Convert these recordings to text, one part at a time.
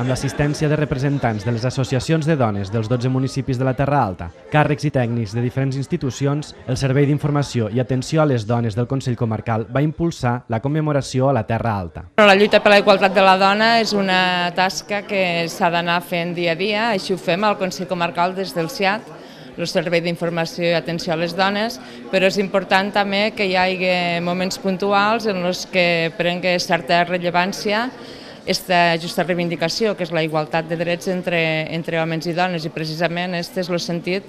amb l'assistència de representants de les associacions de dones dels 12 municipis de la Terra Alta, càrrecs i tècnics de diferents institucions, el Servei d'Informació i Atenció a les Dones del Consell Comarcal va impulsar la commemoració a la Terra Alta. La lluita per la igualtat de la dona és una tasca que s'ha d'anar fent dia a dia, així ho fem al Consell Comarcal des del SIAT, el Servei d'Informació i Atenció a les Dones, però és important també que hi hagi moments puntuals en els que prengui certa rellevància esta justa reivindicació, que és la igualtat de drets entre, entre homes i dones, i precisament aquest és el sentit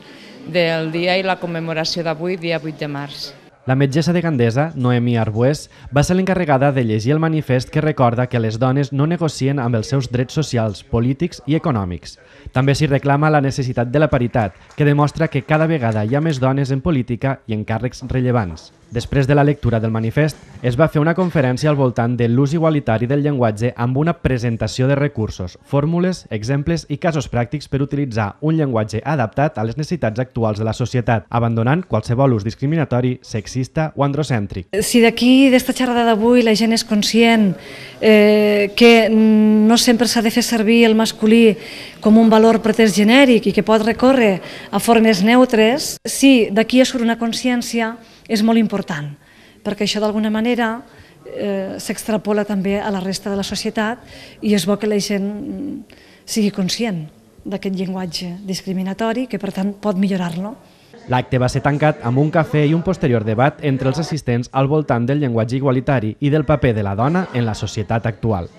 del dia i la commemoració d'avui, dia 8 de març. La metgessa de Gandesa, Noemi Arbués, va ser l'encarregada de llegir el manifest que recorda que les dones no negocien amb els seus drets socials, polítics i econòmics. També s'hi reclama la necessitat de la paritat, que demostra que cada vegada hi ha més dones en política i en càrrecs rellevants. Després de la lectura del manifest, es va fer una conferència al voltant de l'ús igualitari del llenguatge amb una presentació de recursos, fórmules, exemples i casos pràctics per utilitzar un llenguatge adaptat a les necessitats actuals de la societat, abandonant qualsevol ús discriminatori, sexista o androcèntric. Si d'aquí, d'esta xerrada d'avui, la gent és conscient eh, que no sempre s'ha de fer servir el masculí com un valor pretès genèric i que pot recórrer a formes neutres, si d'aquí surt una consciència és molt important, perquè això d'alguna manera eh, s'extrapola també a la resta de la societat i és bo que la gent mm, sigui conscient d'aquest llenguatge discriminatori que per tant pot millorar-lo. L'acte va ser tancat amb un cafè i un posterior debat entre els assistents al voltant del llenguatge igualitari i del paper de la dona en la societat actual.